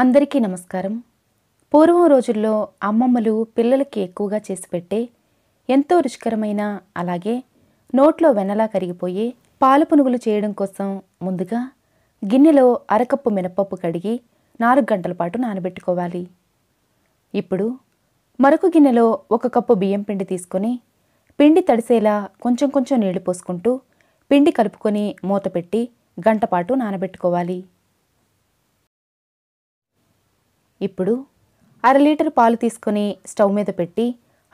అందరికీ నమస్కారం పూర్వం రోజుల్లో అమ్మమ్మలు పిల్లలకి ఎక్కువగా చేసి పెట్టే ఎంతో రుచికరమైన అలాగే నోట్లో వెనలా కరిగిపోయే పాలు పునుగులు చేయడం కోసం ముందుగా గిన్నెలో అరకప్పు మినపప్పు కడిగి నాలుగు గంటల పాటు నానబెట్టుకోవాలి ఇప్పుడు మరొక గిన్నెలో ఒక కప్పు బియ్యం పిండి తీసుకొని పిండి తడిసేలా కొంచెం కొంచెం నీళ్లు పోసుకుంటూ పిండి కలుపుకొని మూత పెట్టి గంటపాటు నానబెట్టుకోవాలి ఇప్పుడు అర లీటర్ పాలు తీసుకొని స్టవ్ మీద పెట్టి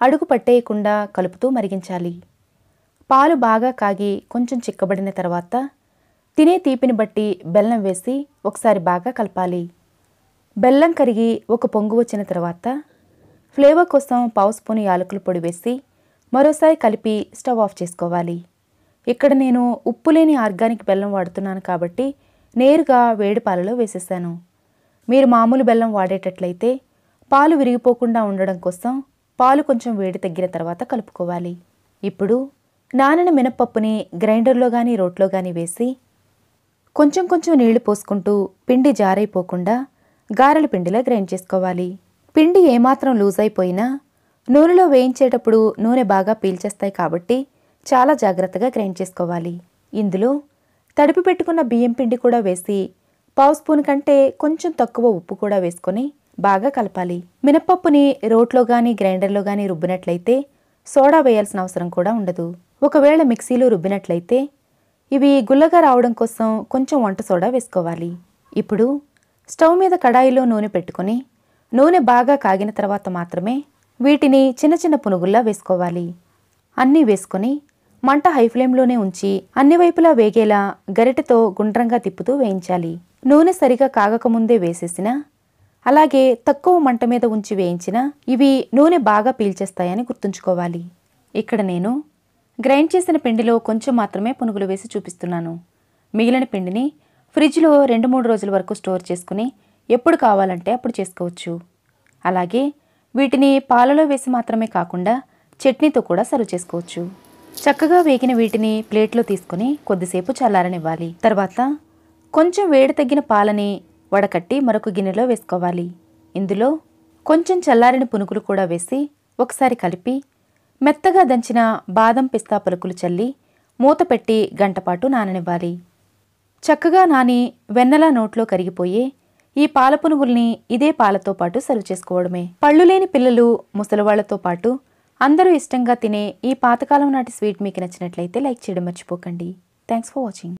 అడుగు పట్టేయకుండా కలుపుతూ మరిగించాలి పాలు బాగా కాగి కొంచెం చిక్కబడిన తర్వాత తినే తీపిని బట్టి బెల్లం వేసి ఒకసారి బాగా కలపాలి బెల్లం కరిగి ఒక పొంగు వచ్చిన తర్వాత ఫ్లేవర్ కోసం పావు స్పూన్ యాలకుల పొడి వేసి మరోసారి కలిపి స్టవ్ ఆఫ్ చేసుకోవాలి ఇక్కడ నేను ఉప్పు లేని ఆర్గానిక్ బెల్లం వాడుతున్నాను కాబట్టి నేరుగా వేడి పాలలో వేసేసాను మీరు మామూలు బెల్లం వాడేటట్లయితే పాలు విరిగిపోకుండా ఉండడం కోసం పాలు కొంచెం వేడి తగ్గిన తర్వాత కలుపుకోవాలి ఇప్పుడు నానిన మినప్పప్పుని గ్రైండర్లో కానీ రోట్లో కానీ వేసి కొంచెం కొంచెం నీళ్లు పోసుకుంటూ పిండి జారైపోకుండా గారెల పిండిలా గ్రైండ్ చేసుకోవాలి పిండి ఏమాత్రం లూజ్ అయిపోయినా నూనెలో వేయించేటప్పుడు నూనె బాగా పీల్చేస్తాయి కాబట్టి చాలా జాగ్రత్తగా గ్రైండ్ చేసుకోవాలి ఇందులో తడిపి పెట్టుకున్న బియ్యం పిండి కూడా వేసి పావు స్పూన్ కంటే కొంచెం తక్కువ ఉప్పు కూడా వేసుకొని బాగా కలపాలి మినపప్పుని రోట్లో కానీ గ్రైండర్లో కానీ రుబ్బినట్లయితే సోడా వేయాల్సిన అవసరం కూడా ఉండదు ఒకవేళ మిక్సీలో రుబ్బినట్లయితే ఇవి గుల్లగా రావడం కోసం కొంచెం వంట సోడా వేసుకోవాలి ఇప్పుడు స్టవ్ మీద కడాయిలో నూనె పెట్టుకొని నూనె బాగా కాగిన తర్వాత మాత్రమే వీటిని చిన్న చిన్న పునుగుల్లా వేసుకోవాలి అన్నీ వేసుకొని మంట హైఫ్లేమ్లోనే ఉంచి అన్ని వైపులా వేగేలా గరిటెతో గుండ్రంగా తిప్పుతూ వేయించాలి నూనె సరిగా కాగకముందే వేసేసిన అలాగే తక్కువ మంట మీద ఉంచి వేయించిన ఇవి నూనె బాగా పీల్చేస్తాయని గుర్తుంచుకోవాలి ఇక్కడ నేను గ్రైండ్ చేసిన పిండిలో కొంచెం మాత్రమే పునుగులు వేసి చూపిస్తున్నాను మిగిలిన పిండిని ఫ్రిడ్జ్లో రెండు మూడు రోజుల వరకు స్టోర్ చేసుకుని ఎప్పుడు కావాలంటే అప్పుడు చేసుకోవచ్చు అలాగే వీటిని పాలలో వేసి మాత్రమే కాకుండా చట్నీతో కూడా సర్వ్ చేసుకోవచ్చు చక్కగా వేగిన వీటిని ప్లేట్లో తీసుకొని కొద్దిసేపు చల్లారనివ్వాలి తర్వాత కొంచెం వేడి తగ్గిన పాలని వడకట్టి మరొక గిన్నెలో వేసుకోవాలి ఇందులో కొంచెం చల్లారిన పునుకులు కూడా వేసి ఒకసారి కలిపి మెత్తగా దంచిన బాదం పిస్తా పలుకులు చల్లి మూత పెట్టి గంటపాటు నాననివ్వాలి చక్కగా నాని వెన్నలా నోట్లో కరిగిపోయే ఈ పాల పునుగుల్ని ఇదే పాలతో పాటు సర్వ్ చేసుకోవడమే పళ్ళు లేని పిల్లలు ముసలివాళ్లతో పాటు అందరూ ఇష్టంగా తినే ఈ పాతకాలం నాటి స్వీట్ మీకు నచ్చినట్లయితే లైక్ చేయడం మర్చిపోకండి థ్యాంక్స్ ఫర్ వాచింగ్